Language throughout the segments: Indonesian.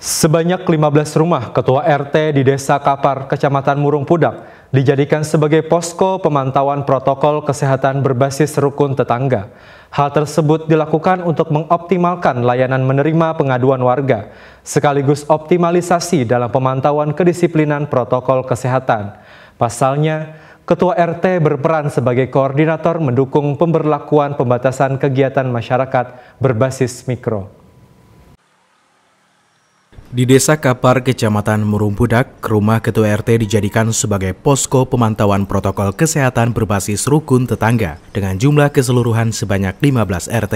Sebanyak 15 rumah ketua RT di Desa Kapar, Kecamatan Murung Pudak, dijadikan sebagai posko pemantauan protokol kesehatan berbasis rukun tetangga. Hal tersebut dilakukan untuk mengoptimalkan layanan menerima pengaduan warga, sekaligus optimalisasi dalam pemantauan kedisiplinan protokol kesehatan. Pasalnya, Ketua RT berperan sebagai koordinator mendukung pemberlakuan pembatasan kegiatan masyarakat berbasis mikro. Di Desa Kapar, Kecamatan Murumbudak, rumah Ketua RT dijadikan sebagai posko pemantauan protokol kesehatan berbasis rukun tetangga dengan jumlah keseluruhan sebanyak 15 RT.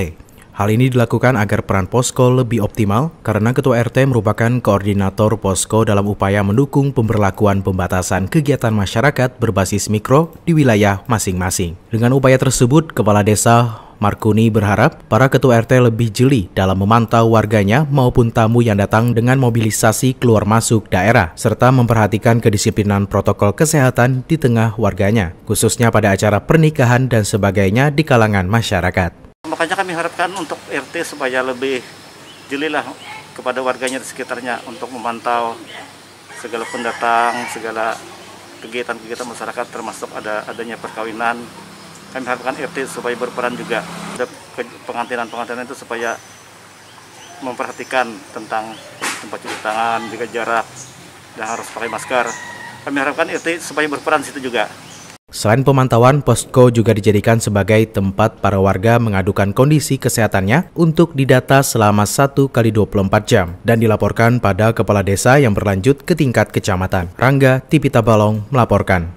Hal ini dilakukan agar peran posko lebih optimal karena Ketua RT merupakan koordinator posko dalam upaya mendukung pemberlakuan pembatasan kegiatan masyarakat berbasis mikro di wilayah masing-masing. Dengan upaya tersebut, Kepala Desa Markuni berharap para ketua RT lebih jeli dalam memantau warganya maupun tamu yang datang dengan mobilisasi keluar masuk daerah, serta memperhatikan kedisiplinan protokol kesehatan di tengah warganya, khususnya pada acara pernikahan dan sebagainya di kalangan masyarakat. Makanya kami harapkan untuk RT supaya lebih jeli lah kepada warganya di sekitarnya untuk memantau segala pendatang, segala kegiatan-kegiatan masyarakat termasuk ada adanya perkawinan kami harapkan RT supaya berperan juga pengantinan-pengantinan itu supaya memperhatikan tentang tempat cuci tangan, jaga jarak, dan harus pakai masker. Kami harapkan RT supaya berperan situ juga. Selain pemantauan, posko juga dijadikan sebagai tempat para warga mengadukan kondisi kesehatannya untuk didata selama 1 kali 24 jam dan dilaporkan pada kepala desa yang berlanjut ke tingkat kecamatan. Rangga Tipita Balong melaporkan.